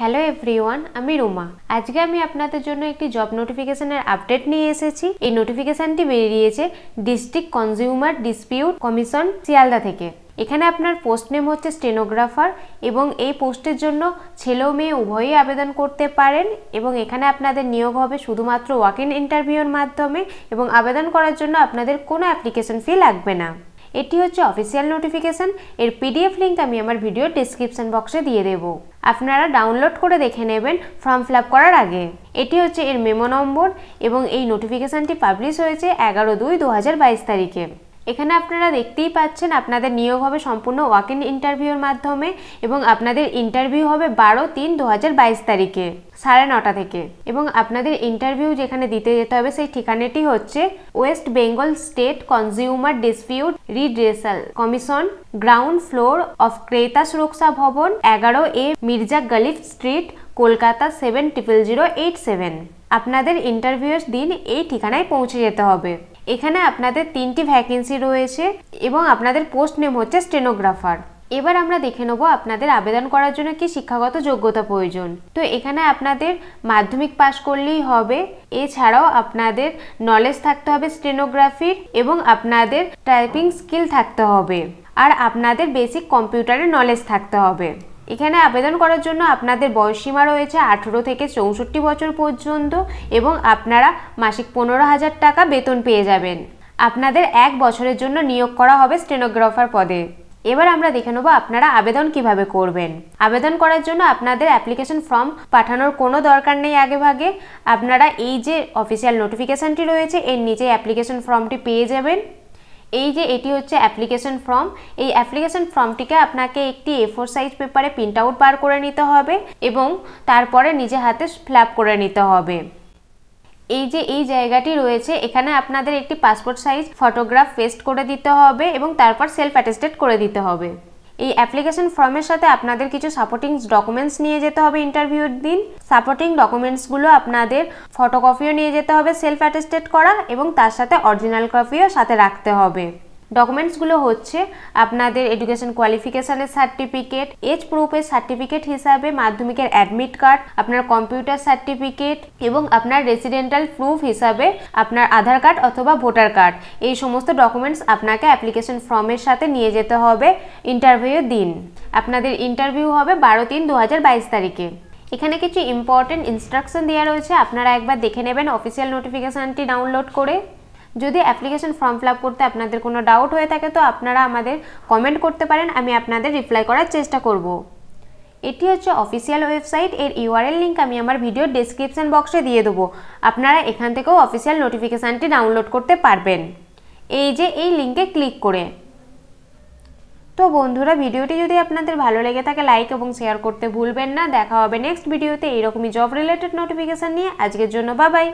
Hello everyone আমি রুমা আজকে আমি আপনাদের জন্য একটি জব নোটিফিকেশনের আপডেট নিয়ে এসেছি এই নোটিফিকেশানটি বেরিয়েছে district consumer dispute commission Sealdah থেকে এখানে আপনার পোস্ট নেম হচ্ছে স্টেনোগ্রাফার এবং এই পোস্টের জন্য ছেলে মেয়ে উভয়ই আবেদন করতে পারেন এবং এখানে আপনাদের নিয়োগ হবে শুধুমাত্র ওয়াক ইন ইন্টারভিউর মাধ্যমে এবং আবেদন করার জন্য আপনাদের কোনো অ্যাপ্লিকেশন ফি লাগবে না এটি হচ্ছে অফিসিয়াল নোটিফিকেশান এর পিডিএফ লিঙ্ক আমি আমার ভিডিও ডিসক্রিপশান বক্সে দিয়ে দেবো আপনারা ডাউনলোড করে দেখে নেবেন ফর্ম ফিল করার আগে এটি হচ্ছে এর মেমো নম্বর এবং এই নোটিফিকেশানটি পাবলিশ হয়েছে এগারো দুই দু তারিখে এখানে আপনারা দেখতেই পাচ্ছেন আপনাদের নিয়োগ হবে সম্পূর্ণ ওয়াক ইন ইন্টারভিউর মাধ্যমে এবং আপনাদের ইন্টারভিউ হবে বারো তিন দু তারিখে সাড়ে নটা থেকে এবং আপনাদের ইন্টারভিউ যেখানে দিতে যেতে হবে সেই ঠিকানাটি হচ্ছে West Bengal state consumer dispute redressal commission ground floor of ক্রেতা সুরক্ষা ভবন এগারো A Mirza Ghalib street Kolkata seven triple zero eight seven আপনাদের ইন্টারভিউয়ের দিন এই ঠিকানায় পৌঁছে যেতে হবে এখানে আপনাদের তিনটি ভ্যাকেন্সি রয়েছে এবং আপনাদের পোস্ট নেম হচ্ছে স্টেনোগ্রাফার এবার আমরা দেখে নেব আপনাদের আবেদন করার জন্য কি শিক্ষাগত যোগ্যতা প্রয়োজন তো এখানে আপনাদের মাধ্যমিক পাশ করলেই হবে এছাড়াও আপনাদের নলেজ থাকতে হবে স্টেনোগ্রাফির এবং আপনাদের টাইপিং স্কিল থাকতে হবে আর আপনাদের বেসিক কম্পিউটারের নলেজ থাকতে হবে এখানে আবেদন করার জন্য আপনাদের সীমা রয়েছে আঠেরো থেকে চৌষট্টি বছর পর্যন্ত এবং আপনারা মাসিক পনেরো হাজার টাকা বেতন পেয়ে যাবেন আপনাদের এক বছরের জন্য নিয়োগ করা হবে স্টেনোগ্রাফার পদে এবার আমরা দেখে নেবো আপনারা আবেদন কিভাবে করবেন আবেদন করার জন্য আপনাদের অ্যাপ্লিকেশন ফর্ম পাঠানোর কোনো দরকার নেই আগে ভাগে আপনারা এই যে অফিসিয়াল নোটিফিকেশানটি রয়েছে এর নিচে অ্যাপ্লিকেশন ফর্মটি পেয়ে যাবেন এই যে এটি হচ্ছে অ্যাপ্লিকেশন ফর্ম এই অ্যাপ্লিকেশন ফর্মটিকে আপনাকে একটি এ ফোর সাইজ পেপারে প্রিন্ট আউট বার করে নিতে হবে এবং তারপরে নিজে হাতে ফ্ল্যাপ করে নিতে হবে এই যে এই জায়গাটি রয়েছে এখানে আপনাদের একটি পাসপোর্ট সাইজ ফটোগ্রাফ পেস্ট করে দিতে হবে এবং তারপর সেলফ অ্যাটেস্টেড করে দিতে হবে এই অ্যাপ্লিকেশন ফর্মের সাথে আপনাদের কিছু সাপোর্টিং ডকুমেন্টস নিয়ে যেতে হবে ইন্টারভিউর দিন সাপোর্টিং ডকুমেন্টসগুলো আপনাদের ফটোকপিও নিয়ে যেতে হবে সেলফ অ্যাটেস্টেড করা এবং তার সাথে অরিজিনাল কপিও সাথে রাখতে হবে ডকুমেন্টসগুলো হচ্ছে আপনাদের এডুকেশন কোয়ালিফিকেশানের সার্টিফিকেট এজ প্রুফের সার্টিফিকেট হিসাবে মাধ্যমিকের অ্যাডমিট কার্ড আপনার কম্পিউটার সার্টিফিকেট এবং আপনার রেসিডেন্টাল প্রুফ হিসাবে আপনার আধার কার্ড অথবা ভোটার কার্ড এই সমস্ত ডকুমেন্টস আপনাকে অ্যাপ্লিকেশন ফর্মের সাথে নিয়ে যেতে হবে ইন্টারভিউয়ের দিন আপনাদের ইন্টারভিউ হবে বারো তিন দু তারিখে এখানে কিছু ইম্পর্টেন্ট ইনস্ট্রাকশন দেওয়া রয়েছে আপনারা একবার দেখে নেবেন অফিসিয়াল নোটিফিকেশানটি ডাউনলোড করে যদি অ্যাপ্লিকেশন ফর্ম ফিল করতে আপনাদের কোনো ডাউট হয়ে থাকে তো আপনারা আমাদের কমেন্ট করতে পারেন আমি আপনাদের রিপ্লাই করার চেষ্টা করব। এটি হচ্ছে অফিসিয়াল ওয়েবসাইট এর ইউআরএল লিঙ্ক আমি আমার ভিডিও ডিসক্রিপশান বক্সে দিয়ে দেবো আপনারা এখান থেকেও অফিসিয়াল নোটিফিকেশানটি ডাউনলোড করতে পারবেন এই যে এই লিঙ্কে ক্লিক করে তো বন্ধুরা ভিডিওটি যদি আপনাদের ভালো লেগে থাকে লাইক এবং শেয়ার করতে ভুলবেন না দেখা হবে নেক্সট ভিডিওতে এইরকমই জব রিলেটেড নোটিফিকেশান নিয়ে আজকের জন্য বাবাই